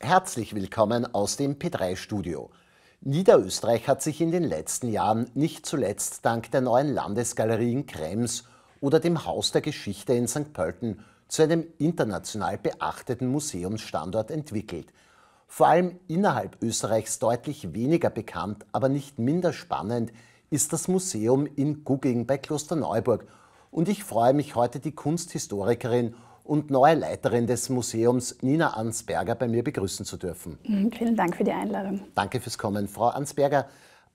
Herzlich willkommen aus dem P3-Studio. Niederösterreich hat sich in den letzten Jahren nicht zuletzt dank der neuen Landesgalerie in Krems oder dem Haus der Geschichte in St. Pölten zu einem international beachteten Museumsstandort entwickelt. Vor allem innerhalb Österreichs deutlich weniger bekannt, aber nicht minder spannend ist das Museum in Gugging bei Klosterneuburg. Und ich freue mich heute, die Kunsthistorikerin und neue Leiterin des Museums Nina Ansberger bei mir begrüßen zu dürfen. Mhm, vielen Dank für die Einladung. Danke fürs Kommen. Frau Ansberger,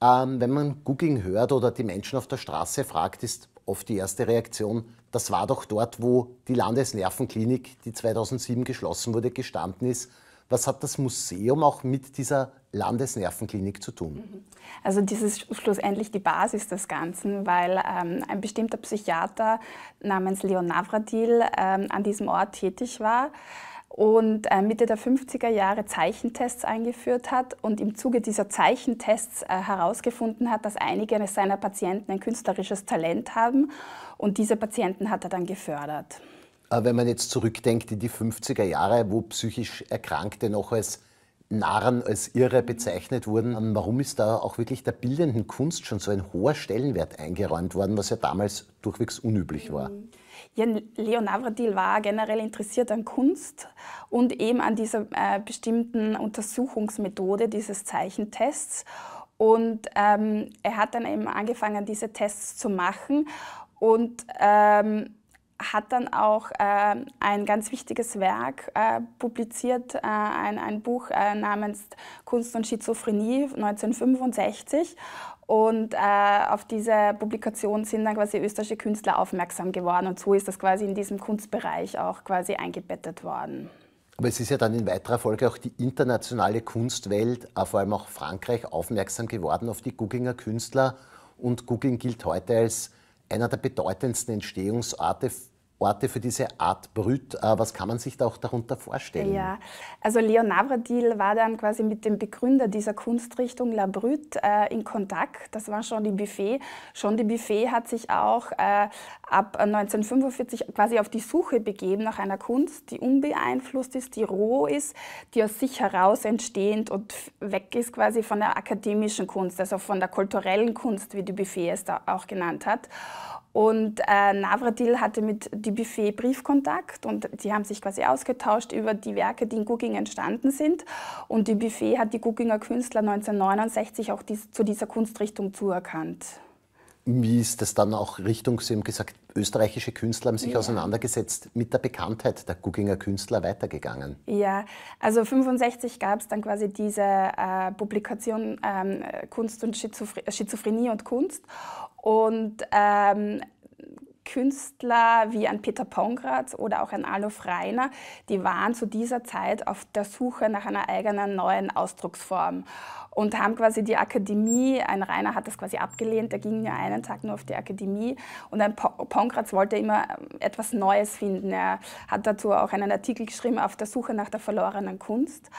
ähm, wenn man Googling hört oder die Menschen auf der Straße fragt, ist oft die erste Reaktion, das war doch dort, wo die Landesnervenklinik, die 2007 geschlossen wurde, gestanden ist. Was hat das Museum auch mit dieser Landesnervenklinik zu tun? Mhm. Also das ist schlussendlich die Basis des Ganzen, weil ähm, ein bestimmter Psychiater namens Leon Navradil ähm, an diesem Ort tätig war und äh, Mitte der 50er Jahre Zeichentests eingeführt hat und im Zuge dieser Zeichentests äh, herausgefunden hat, dass einige seiner Patienten ein künstlerisches Talent haben und diese Patienten hat er dann gefördert. Äh, wenn man jetzt zurückdenkt in die 50er Jahre, wo psychisch Erkrankte noch als Narren, als Irre bezeichnet wurden. Ähm, warum ist da auch wirklich der bildenden Kunst schon so ein hoher Stellenwert eingeräumt worden, was ja damals durchwegs unüblich war? Mhm. Ja, Leon Navratil war generell interessiert an Kunst und eben an dieser äh, bestimmten Untersuchungsmethode dieses Zeichentests. Und ähm, er hat dann eben angefangen, diese Tests zu machen. Und ähm, hat dann auch äh, ein ganz wichtiges Werk äh, publiziert, äh, ein, ein, Buch äh, namens Kunst und Schizophrenie 1965. Und äh, auf diese Publikation sind dann quasi österreichische Künstler aufmerksam geworden. Und so ist das quasi in diesem Kunstbereich auch quasi eingebettet worden. Aber es ist ja dann in weiterer Folge auch die internationale Kunstwelt, äh, vor allem auch Frankreich, aufmerksam geworden auf die Guginger Künstler. Und Guging gilt heute als einer der bedeutendsten Entstehungsorte Orte für diese Art Brüt. Äh, was kann man sich da auch darunter vorstellen? Ja, also Leon Navratil war dann quasi mit dem Begründer dieser Kunstrichtung La Brüt äh, in Kontakt. Das war Jean de Buffet. Jean de Buffet hat sich auch äh, ab 1945 quasi auf die Suche begeben nach einer Kunst, die unbeeinflusst ist, die roh ist, die aus sich heraus entstehend und weg ist quasi von der akademischen Kunst, also von der kulturellen Kunst, wie de Buffet es da auch genannt hat. Und äh, Navratil hatte mit Dubuffet Briefkontakt und die haben sich quasi ausgetauscht über die Werke, die in Gugging entstanden sind. Und Dubuffet hat die Gugginger Künstler 1969 auch dies, zu dieser Kunstrichtung zuerkannt. Wie ist das dann auch Richtung, Sie haben gesagt, österreichische Künstler haben sich ja. auseinandergesetzt, mit der Bekanntheit der Gugginger Künstler weitergegangen? Ja, also 1965 gab es dann quasi diese äh, Publikation ähm, Kunst und Schizophrenie und Kunst. Und ähm, Künstler wie ein Peter Pongratz oder auch ein Alof Reiner, die waren zu dieser Zeit auf der Suche nach einer eigenen neuen Ausdrucksform und haben quasi die Akademie, ein Rainer hat das quasi abgelehnt, der ging ja einen Tag nur auf die Akademie und ein Pongratz wollte immer ähm, etwas Neues finden. Er hat dazu auch einen Artikel geschrieben auf der Suche nach der verlorenen Kunst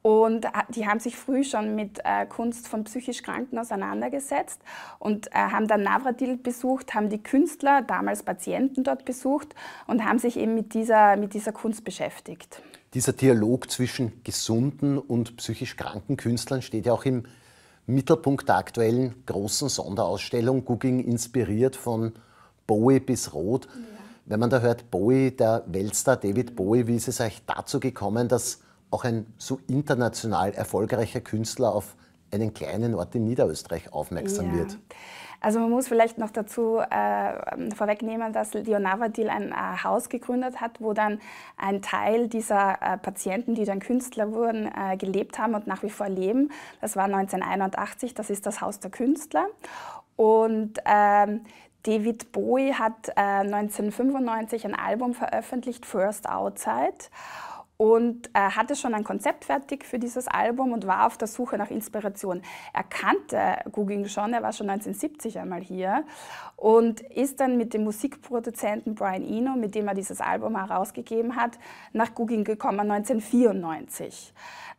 und äh, die haben sich früh schon mit äh, Kunst von psychisch Kranken auseinandergesetzt und äh, haben dann Navratil besucht, haben die Künstler damals damals Patienten dort besucht und haben sich eben mit dieser, mit dieser Kunst beschäftigt. Dieser Dialog zwischen gesunden und psychisch kranken Künstlern steht ja auch im Mittelpunkt der aktuellen großen Sonderausstellung Gugging inspiriert von Bowie bis Roth. Ja. Wenn man da hört Bowie, der Weltstar David Bowie, wie ist es euch dazu gekommen, dass auch ein so international erfolgreicher Künstler auf einen kleinen Ort in Niederösterreich aufmerksam ja. wird. Also man muss vielleicht noch dazu äh, vorwegnehmen, dass Dionavadil ein äh, Haus gegründet hat, wo dann ein Teil dieser äh, Patienten, die dann Künstler wurden, äh, gelebt haben und nach wie vor leben. Das war 1981, das ist das Haus der Künstler. Und ähm, David Bowie hat 1995 äh, ein Album veröffentlicht, First Outside und äh, hatte schon ein Konzept fertig für dieses Album und war auf der Suche nach Inspiration. Er kannte Guggen schon, er war schon 1970 einmal hier und ist dann mit dem Musikproduzenten Brian Eno, mit dem er dieses Album herausgegeben hat, nach Guggen gekommen 1994.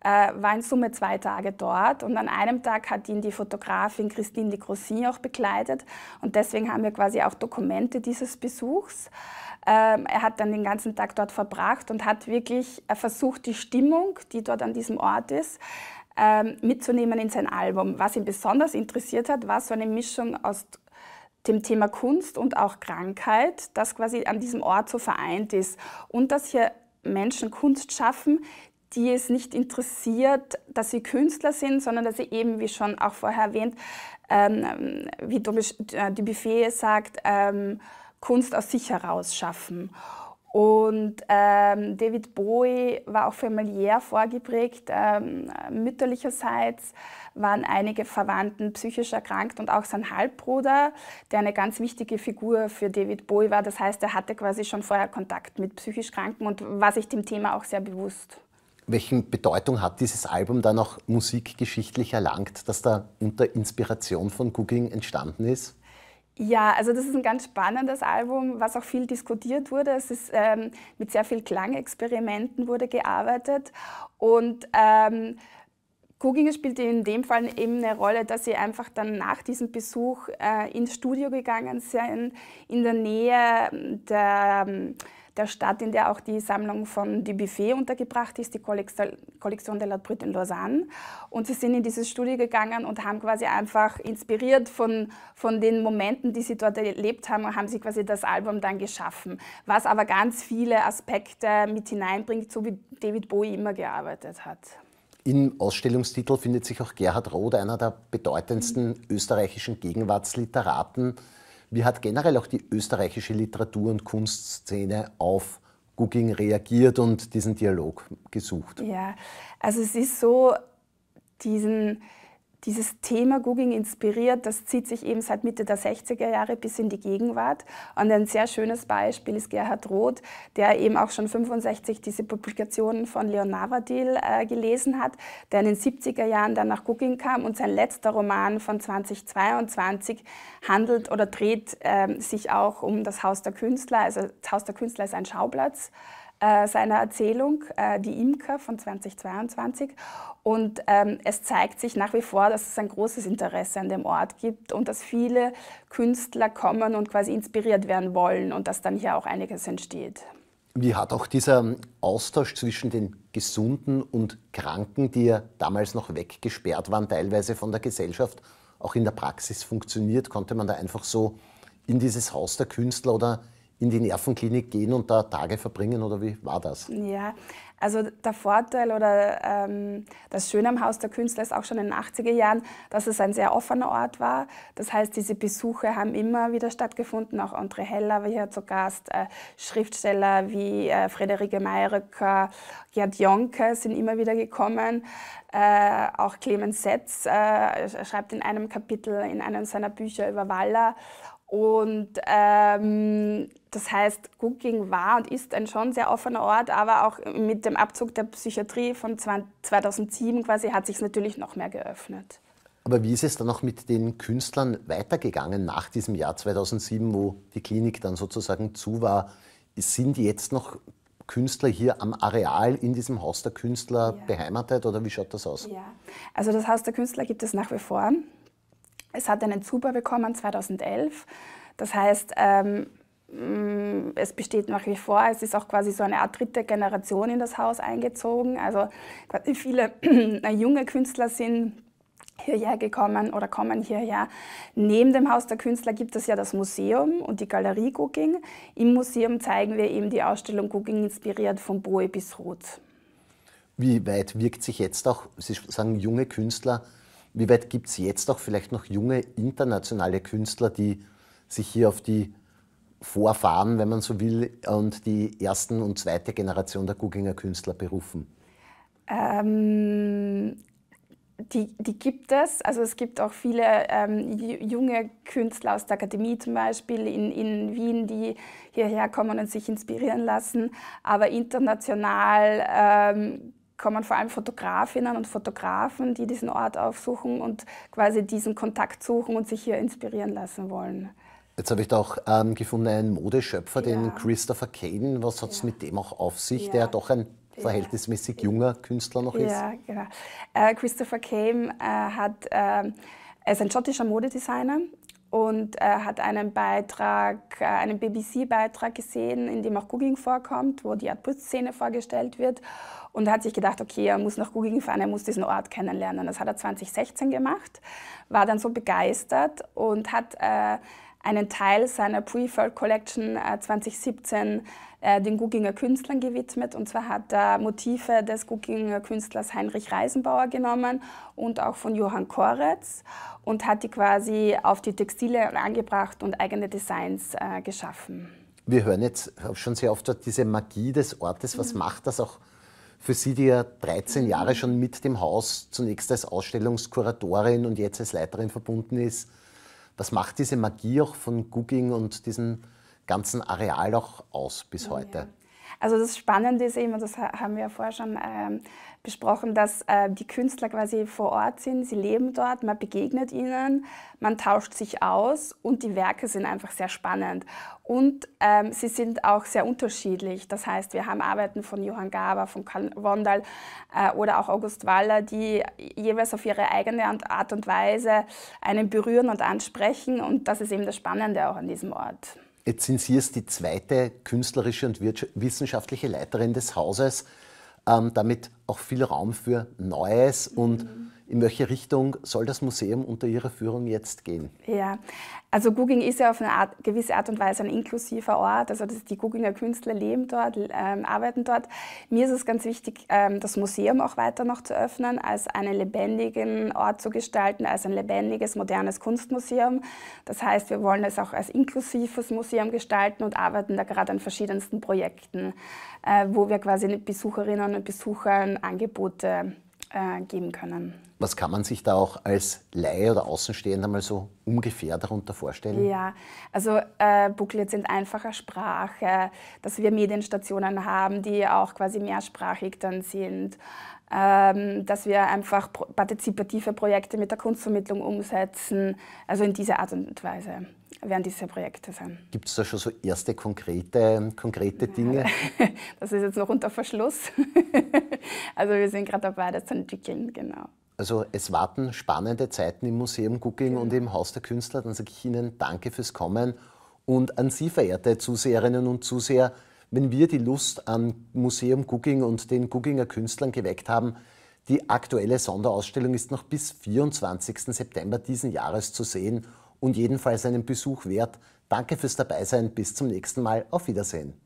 Äh, war in Summe zwei Tage dort und an einem Tag hat ihn die Fotografin Christine de Grossin auch begleitet und deswegen haben wir quasi auch Dokumente dieses Besuchs. Ähm, er hat dann den ganzen Tag dort verbracht und hat wirklich versucht, die Stimmung, die dort an diesem Ort ist, ähm, mitzunehmen in sein Album. Was ihn besonders interessiert hat, war so eine Mischung aus dem Thema Kunst und auch Krankheit, das quasi an diesem Ort so vereint ist. Und dass hier Menschen Kunst schaffen, die es nicht interessiert, dass sie Künstler sind, sondern dass sie eben, wie schon auch vorher erwähnt, ähm, wie äh, Buffet sagt, ähm, Kunst aus sich heraus schaffen. Und ähm, David Bowie war auch familiär vorgeprägt. Ähm, mütterlicherseits waren einige Verwandten psychisch erkrankt und auch sein Halbbruder, der eine ganz wichtige Figur für David Bowie war. Das heißt, er hatte quasi schon vorher Kontakt mit psychisch Kranken und war sich dem Thema auch sehr bewusst. Welche Bedeutung hat dieses Album dann auch musikgeschichtlich erlangt, dass da unter Inspiration von Cooking entstanden ist? Ja, also das ist ein ganz spannendes Album, was auch viel diskutiert wurde. Es ist ähm, mit sehr viel Klangexperimenten wurde gearbeitet und ähm, Kuginger spielte in dem Fall eben eine Rolle, dass sie einfach dann nach diesem Besuch äh, ins Studio gegangen sind, in der Nähe der ähm, der Stadt, in der auch die Sammlung von Dubuffet untergebracht ist, die Kollektion der la Brut in Lausanne. Und sie sind in dieses Studio gegangen und haben quasi einfach inspiriert von, von den Momenten, die sie dort erlebt haben, haben sie quasi das Album dann geschaffen. Was aber ganz viele Aspekte mit hineinbringt, so wie David Bowie immer gearbeitet hat. Im Ausstellungstitel findet sich auch Gerhard Roth, einer der bedeutendsten mhm. österreichischen Gegenwartsliteraten. Wie hat generell auch die österreichische Literatur- und Kunstszene auf Gugging reagiert und diesen Dialog gesucht? Ja, also es ist so, diesen dieses Thema Googling inspiriert, das zieht sich eben seit Mitte der 60er Jahre bis in die Gegenwart. Und ein sehr schönes Beispiel ist Gerhard Roth, der eben auch schon 65 diese Publikationen von Leon Navadil äh, gelesen hat, der in den 70er Jahren dann nach Googling kam und sein letzter Roman von 2022 handelt oder dreht äh, sich auch um das Haus der Künstler. Also das Haus der Künstler ist ein Schauplatz äh, seiner Erzählung, äh, Die Imker von 2022. Und ähm, es zeigt sich nach wie vor, dass es ein großes Interesse an dem Ort gibt und dass viele Künstler kommen und quasi inspiriert werden wollen und dass dann hier auch einiges entsteht. Wie hat auch dieser Austausch zwischen den Gesunden und Kranken, die ja damals noch weggesperrt waren, teilweise von der Gesellschaft, auch in der Praxis funktioniert? Konnte man da einfach so in dieses Haus der Künstler oder in die Nervenklinik gehen und da Tage verbringen oder wie war das? Ja, also der Vorteil oder ähm, das Schöne am Haus der Künstler ist auch schon in den 80er Jahren, dass es ein sehr offener Ort war. Das heißt, diese Besuche haben immer wieder stattgefunden. Auch André Heller war hier zu Gast, äh, Schriftsteller wie äh, Frederike Meyröcker, Gerd Jonke sind immer wieder gekommen. Äh, auch Clemens Setz äh, schreibt in einem Kapitel in einem seiner Bücher über Waller und ähm, das heißt, Cooking war und ist ein schon sehr offener Ort, aber auch mit dem Abzug der Psychiatrie von 2007 quasi hat sich es natürlich noch mehr geöffnet. Aber wie ist es dann auch mit den Künstlern weitergegangen nach diesem Jahr 2007, wo die Klinik dann sozusagen zu war? Sind jetzt noch Künstler hier am Areal in diesem Haus der Künstler ja. beheimatet oder wie schaut das aus? Ja, also das Haus der Künstler gibt es nach wie vor. Es hat einen Zuber bekommen 2011. Das heißt, ähm, mm, es besteht nach wie vor, es ist auch quasi so eine Art dritte Generation in das Haus eingezogen. Also viele junge Künstler sind hierher gekommen oder kommen hierher. Neben dem Haus der Künstler gibt es ja das Museum und die Galerie Guging. Im Museum zeigen wir eben die Ausstellung Guging inspiriert von Boe bis Ruth. Wie weit wirkt sich jetzt auch, Sie sagen junge Künstler, wie weit gibt es jetzt auch vielleicht noch junge internationale Künstler, die sich hier auf die Vorfahren, wenn man so will, und die ersten und zweite Generation der Guginger Künstler berufen? Ähm, die, die, gibt es. Also es gibt auch viele ähm, junge Künstler aus der Akademie zum Beispiel in, in, Wien, die hierher kommen und sich inspirieren lassen. Aber international ähm, kommen vor allem Fotografinnen und Fotografen, die diesen Ort aufsuchen und quasi diesen Kontakt suchen und sich hier inspirieren lassen wollen. Jetzt habe ich da auch ähm, gefunden einen Modeschöpfer, ja. den Christopher Caden. Was hat es ja. mit dem auch auf sich? Ja. Der doch ein verhältnismäßig junger Künstler noch ist. Ja, genau. Äh, Christopher Caden äh, hat, äh, er ist ein schottischer Modedesigner und äh, hat einen Beitrag, äh, einen BBC-Beitrag gesehen, in dem auch Googling vorkommt, wo die Art putz szene vorgestellt wird und hat sich gedacht, okay, er muss nach Googling fahren, er muss diesen Ort kennenlernen. Das hat er 2016 gemacht, war dann so begeistert und hat äh, einen Teil seiner Pre-Folk Collection 2017 äh, äh, den Guginger Künstlern gewidmet. Und zwar hat er Motive des Guginger Künstlers Heinrich Reisenbauer genommen und auch von Johann Koretz und hat die quasi auf die Textile angebracht und eigene Designs äh, geschaffen. Wir hören jetzt schon sehr oft diese Magie des Ortes. Was mhm. macht das auch für Sie, die ja 13 Jahre mhm. schon mit dem Haus zunächst als Ausstellungskuratorin und jetzt als Leiterin verbunden ist? Was macht diese Magie auch von Gugging und diesem ganzen Areal auch aus bis heute? Ja. Also das Spannende ist eben, und das haben wir ja vorher schon ähm, besprochen, dass äh, die Künstler quasi vor Ort sind, sie leben dort, man begegnet ihnen, man tauscht sich aus und die Werke sind einfach sehr spannend. Und ähm, sie sind auch sehr unterschiedlich. Das heißt, wir haben Arbeiten von Johann Gaber, von Karl Wondal äh, oder auch August Waller, die jeweils auf ihre eigene Art und Weise einen berühren und ansprechen. Und das ist eben das Spannende auch an diesem Ort. Jetzt sind Sie jetzt die zweite künstlerische und wissenschaftliche Leiterin des Hauses, ähm, damit auch viel Raum für Neues und mhm in welche Richtung soll das Museum unter Ihrer Führung jetzt gehen? Ja, also Gugging ist ja auf eine Art, gewisse Art und Weise ein inklusiver Ort. Also das, die Gugginger Künstler leben dort, ähm, arbeiten dort. Mir ist es ganz wichtig, ähm, das Museum auch weiter noch zu öffnen, als einen lebendigen Ort zu gestalten, als ein lebendiges, modernes Kunstmuseum. Das heißt, wir wollen es auch als inklusives Museum gestalten und arbeiten da gerade an verschiedensten Projekten, äh, wo wir quasi Besucherinnen und Besuchern Angebote äh, geben können. Was kann man sich da auch als Laie oder Außenstehender mal so ungefähr darunter vorstellen? Ja, also äh, Booklets sind einfacher Sprache, dass wir Medienstationen haben, die auch quasi mehrsprachig dann sind, ähm, dass wir einfach partizipative Projekte mit der Kunstvermittlung umsetzen, also in dieser Art und Weise werden diese Projekte sein. Gibt es da schon so erste konkrete, konkrete Dinge? Das ist jetzt noch unter Verschluss. Also wir sind gerade dabei, das zu entwickeln, genau. Also es warten spannende Zeiten im Museum Gugging genau. und im Haus der Künstler. Dann sage ich Ihnen danke fürs Kommen und an Sie, verehrte Zuseherinnen und Zuseher, wenn wir die Lust an Museum Gugging und den Gugginger Künstlern geweckt haben, die aktuelle Sonderausstellung ist noch bis 24. September diesen Jahres zu sehen und jedenfalls einen Besuch wert. Danke fürs Dabeisein. Bis zum nächsten Mal. Auf Wiedersehen.